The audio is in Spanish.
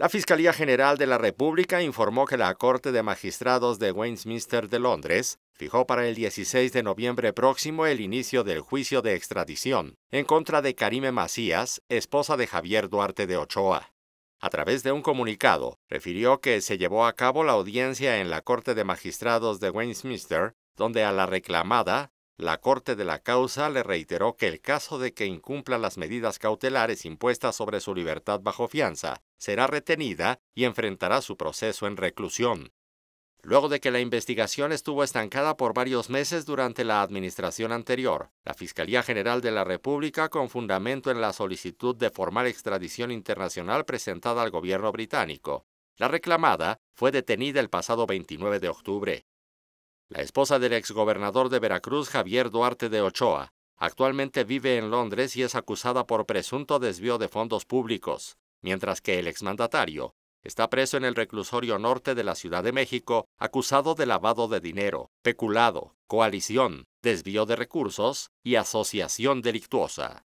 La Fiscalía General de la República informó que la Corte de Magistrados de Westminster de Londres fijó para el 16 de noviembre próximo el inicio del juicio de extradición en contra de Karime Macías, esposa de Javier Duarte de Ochoa. A través de un comunicado, refirió que se llevó a cabo la audiencia en la Corte de Magistrados de Westminster, donde a la reclamada la Corte de la Causa le reiteró que el caso de que incumpla las medidas cautelares impuestas sobre su libertad bajo fianza, será retenida y enfrentará su proceso en reclusión. Luego de que la investigación estuvo estancada por varios meses durante la administración anterior, la Fiscalía General de la República, con fundamento en la solicitud de formal extradición internacional presentada al gobierno británico, la reclamada fue detenida el pasado 29 de octubre. La esposa del exgobernador de Veracruz, Javier Duarte de Ochoa, actualmente vive en Londres y es acusada por presunto desvío de fondos públicos, mientras que el exmandatario está preso en el reclusorio norte de la Ciudad de México, acusado de lavado de dinero, peculado, coalición, desvío de recursos y asociación delictuosa.